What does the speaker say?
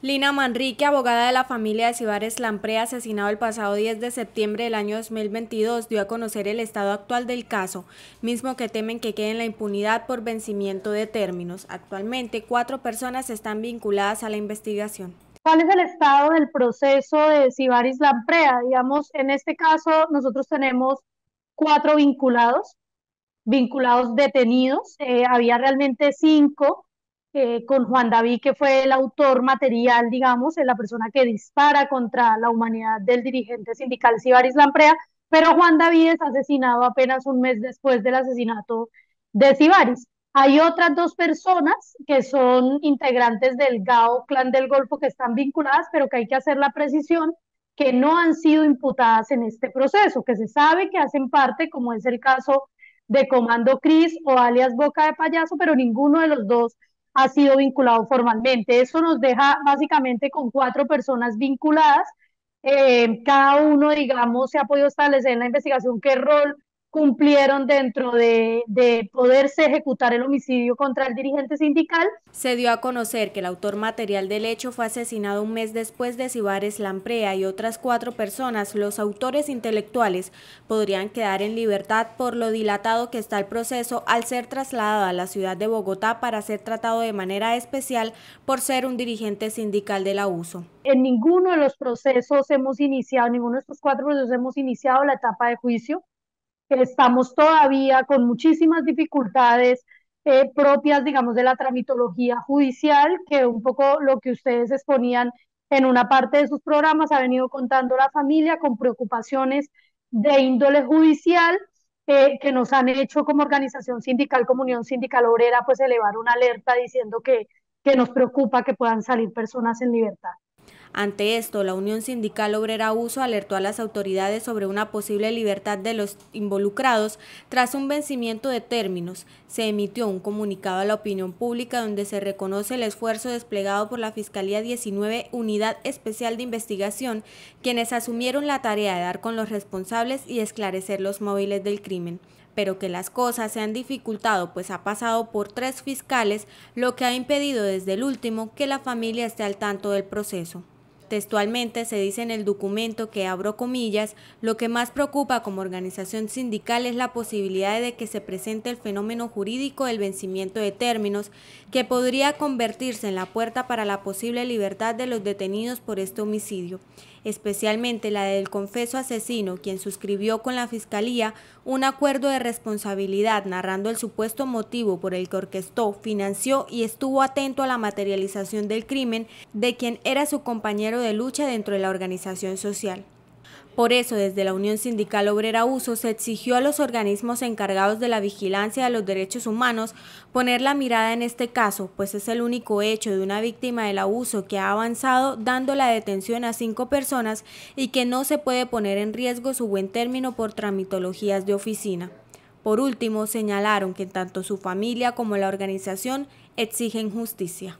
Lina Manrique, abogada de la familia de Cibares Lamprea, asesinado el pasado 10 de septiembre del año 2022, dio a conocer el estado actual del caso, mismo que temen que quede en la impunidad por vencimiento de términos. Actualmente, cuatro personas están vinculadas a la investigación. ¿Cuál es el estado del proceso de Sibaris Lamprea? Digamos, en este caso, nosotros tenemos cuatro vinculados, vinculados detenidos, eh, había realmente cinco eh, con Juan David, que fue el autor material, digamos, la persona que dispara contra la humanidad del dirigente sindical Sibaris Lamprea, pero Juan David es asesinado apenas un mes después del asesinato de Sibaris. Hay otras dos personas que son integrantes del GAO Clan del Golfo que están vinculadas, pero que hay que hacer la precisión, que no han sido imputadas en este proceso, que se sabe que hacen parte, como es el caso de Comando Cris o alias Boca de Payaso, pero ninguno de los dos ha sido vinculado formalmente. Eso nos deja básicamente con cuatro personas vinculadas. Eh, cada uno, digamos, se ha podido establecer en la investigación qué rol cumplieron dentro de, de, poderse ejecutar el homicidio contra el dirigente sindical. Se dio a conocer que el autor material del hecho fue asesinado un mes después de Cibares Lamprea y otras cuatro personas. Los autores intelectuales podrían quedar en libertad por lo dilatado que está el proceso al ser trasladado a la ciudad de Bogotá para ser tratado de manera especial por ser un dirigente sindical del abuso. En ninguno de los procesos hemos iniciado, ninguno de estos cuatro procesos hemos iniciado la etapa de juicio Estamos todavía con muchísimas dificultades eh, propias, digamos, de la tramitología judicial, que un poco lo que ustedes exponían en una parte de sus programas ha venido contando la familia con preocupaciones de índole judicial eh, que nos han hecho como organización sindical, como Unión Sindical Obrera, pues elevar una alerta diciendo que, que nos preocupa que puedan salir personas en libertad. Ante esto, la Unión Sindical Obrera Uso alertó a las autoridades sobre una posible libertad de los involucrados tras un vencimiento de términos. Se emitió un comunicado a la opinión pública donde se reconoce el esfuerzo desplegado por la Fiscalía 19 Unidad Especial de Investigación, quienes asumieron la tarea de dar con los responsables y esclarecer los móviles del crimen pero que las cosas se han dificultado pues ha pasado por tres fiscales, lo que ha impedido desde el último que la familia esté al tanto del proceso. Textualmente se dice en el documento que, abro comillas, lo que más preocupa como organización sindical es la posibilidad de que se presente el fenómeno jurídico del vencimiento de términos, que podría convertirse en la puerta para la posible libertad de los detenidos por este homicidio especialmente la del confeso asesino, quien suscribió con la Fiscalía un acuerdo de responsabilidad narrando el supuesto motivo por el que orquestó, financió y estuvo atento a la materialización del crimen de quien era su compañero de lucha dentro de la organización social. Por eso, desde la Unión Sindical Obrera Uso se exigió a los organismos encargados de la vigilancia de los derechos humanos poner la mirada en este caso, pues es el único hecho de una víctima del abuso que ha avanzado dando la detención a cinco personas y que no se puede poner en riesgo su buen término por tramitologías de oficina. Por último, señalaron que tanto su familia como la organización exigen justicia.